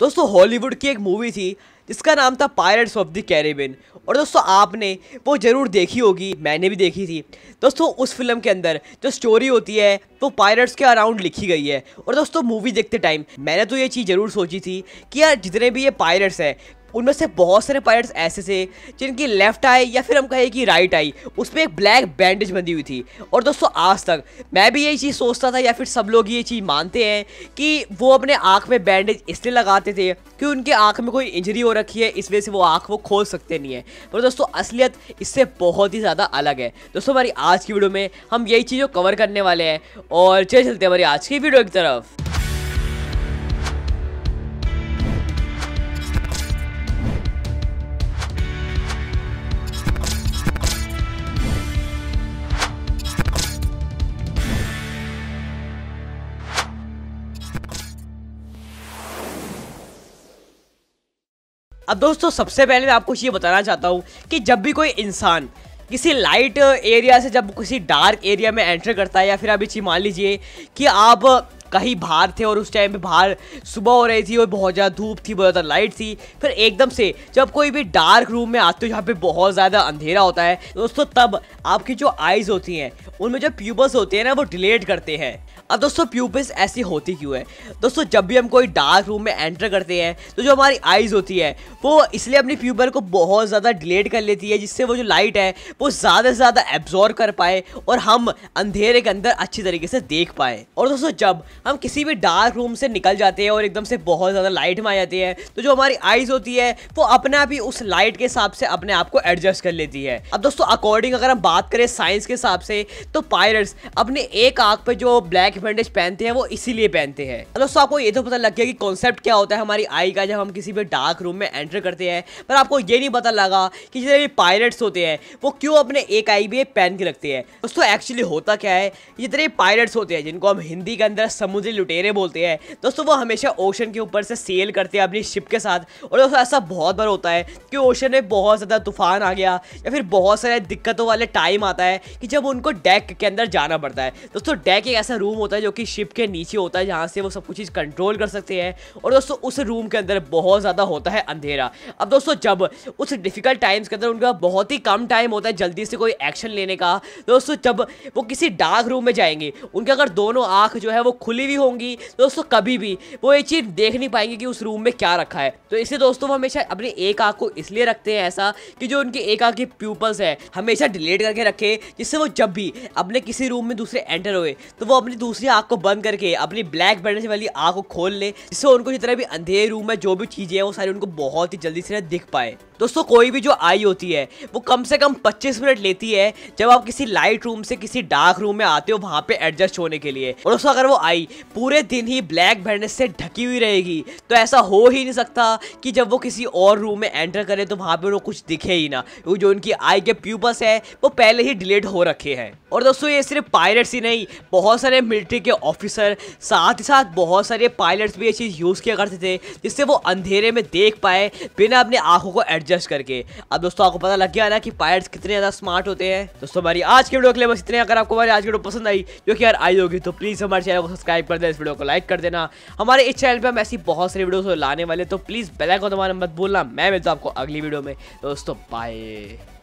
दोस्तों हॉलीवुड की एक मूवी थी जिसका नाम था पायरेट्स ऑफ द कैरेबियन और दोस्तों आपने वो ज़रूर देखी होगी मैंने भी देखी थी दोस्तों उस फिल्म के अंदर जो स्टोरी होती है वो पायरेट्स के अराउंड लिखी गई है और दोस्तों मूवी देखते टाइम मैंने तो ये चीज़ ज़रूर सोची थी कि यार जितने भी ये पायरेट्स हैं उनमें से बहुत सारे पायलट्स ऐसे थे जिनकी लेफ्ट आई या फिर हम कहें कि राइट आई उस पर एक ब्लैक बैंडेज बंधी हुई थी और दोस्तों आज तक मैं भी यही चीज़ सोचता था या फिर सब लोग ये चीज़ मानते हैं कि वो अपने आँख में बैंडेज इसलिए लगाते थे कि उनके आँख में कोई इंजरी हो रखी है इस वजह से वो आँख वो खोल सकते नहीं है पर दोस्तों असलियत इससे बहुत ही ज़्यादा अलग है दोस्तों हमारी आज की वीडियो में हम यही चीज़ों कवर करने वाले हैं और चले चलते हैं हमारी आज की वीडियो की तरफ अब दोस्तों सबसे पहले मैं आपको ये बताना चाहता हूँ कि जब भी कोई इंसान किसी लाइट एरिया से जब किसी डार्क एरिया में एंटर करता है या फिर आप चीज मान लीजिए कि आप कहीं बाहर थे और उस टाइम पे बाहर सुबह हो रही थी और बहुत ज़्यादा धूप थी बहुत ज़्यादा लाइट थी फिर एकदम से जब कोई भी डार्क रूम में आते हो जहाँ पे बहुत ज़्यादा अंधेरा होता है दोस्तों तब आपकी जो आइज़ होती हैं उनमें जो प्यूबस होते हैं ना वो डिलेट करते हैं अब दोस्तों प्यूपिस ऐसी होती क्यों है दोस्तों जब भी हम कोई डार्क रूम में एंटर करते हैं तो जो हमारी आइज़ होती है वो इसलिए अपनी प्यूबर को बहुत ज़्यादा डिलेट कर लेती है जिससे वो जो लाइट है वो ज़्यादा से ज़्यादा एब्जॉर्व कर पाए और हम अंधेरे के अंदर अच्छी तरीके से देख पाए और दोस्तों जब हम किसी भी डार्क रूम से निकल जाते हैं और एकदम से बहुत ज़्यादा लाइट में आ जाती है तो जो हमारी आइज़ होती है वो अपने आप ही उस लाइट के हिसाब से अपने आप को एडजस्ट कर लेती है अब दोस्तों अकॉर्डिंग अगर हम बात करें साइंस के हिसाब से तो पायरट्स अपने एक आँख पर जो ब्लैक आंख बैंडेज पहनते हैं वो इसीलिए पहनते हैं तो दोस्तों आपको ये तो पता लग गया कि कॉन्सेप्ट क्या होता है हमारी आई का जब हम किसी भी डार्क रूम में एंटर करते हैं पर आपको ये नहीं पता लगा कि जितने भी पायलट्स होते हैं वो क्यों अपने एक आई भी पहन के रखते हैं दोस्तों एक्चुअली होता क्या है जितने पायलट्स होते हैं जिनको हम हिंदी के अंदर समुद्री लुटेरे बोलते हैं दोस्तों वो हमेशा ओशन के ऊपर से सेल करते हैं अपनी शिप के साथ और दोस्तों ऐसा बहुत बार होता है कि ओशन में बहुत ज़्यादा तूफान आ गया या फिर बहुत सारे दिक्कतों वाले टाइम आता है कि जब उनको डेक के अंदर जाना पड़ता है दोस्तों डेक एक ऐसा रूम होता है जो कि शिप के नीचे होता है जहाँ से वो सब कुछ चीज़ कंट्रोल कर सकते हैं और दोस्तों उस रूम के अंदर बहुत ज़्यादा होता है अंधेरा अब दोस्तों जब उस डिफ़िकल्ट टाइम्स के अंदर उनका बहुत ही कम टाइम होता है जल्दी से कोई एक्शन लेने का दोस्तों जब वो किसी डार्क रूम में जाएंगे उनके अगर दोनों आँख जो है वो खुली हुई होंगी दोस्तों कभी भी वो ये चीज़ देख नहीं पाएंगे कि उस रूम में क्या रखा है तो इसलिए दोस्तों वो हमेशा अपनी एक आँख को इसलिए रखते हैं ऐसा कि जो उनकी एक आँख के प्यूपल्स है हमेशा डिलीट करके रखें जिससे वो जब भी अपने किसी रूम में दूसरे एंटर हुए तो वो अपनी दूसरी दूसरी आँख को बंद करके अपनी ब्लैक बैलेंस वाली आँख को खोल ले जिससे उनको जितना भी अंधेरे रूम में जो भी चीज़ें हैं वो सारी उनको बहुत ही जल्दी से दिख पाए दोस्तों कोई भी जो आई होती है वो कम से कम 25 मिनट लेती है जब आप किसी लाइट रूम से किसी डार्क रूम में आते हो वहाँ पे एडजस्ट होने के लिए और दोस्तों अगर वो आई पूरे दिन ही ब्लैक बैडनेस से ढकी हुई रहेगी तो ऐसा हो ही नहीं सकता कि जब वो किसी और रूम में एंटर करे तो वहाँ पर उनको कुछ दिखे ही ना वो जो उनकी आई के प्यूपस है वो पहले ही डिलीट हो रखे हैं और दोस्तों ये सिर्फ पायरेट्स ही नहीं बहुत सारे मिल्ट मिलिट्री के ऑफिसर साथ ही साथ बहुत सारे पायलट्स भी ये चीज़ यूज़ किया करते थे जिससे वो अंधेरे में देख पाए बिना अपने आंखों को एडजस्ट करके अब दोस्तों आपको पता लग गया ना कि पायलट्स कितने ज़्यादा स्मार्ट होते हैं दोस्तों हमारी आज की वीडियो के लिए बस इतने अगर आपको हमारी आज की वीडियो पसंद आई जो कि यार आई होगी तो प्लीज़ हमारे चैनल को सब्सक्राइब कर देना इस वीडियो को लाइक कर देना हमारे इस चैनल पर हम ऐसी बहुत सारी वीडियोज लाने वाले तो प्लीज़ और दबाना मत भूलना मैं मिलता हूँ आपको अगली वीडियो में दोस्तों बाय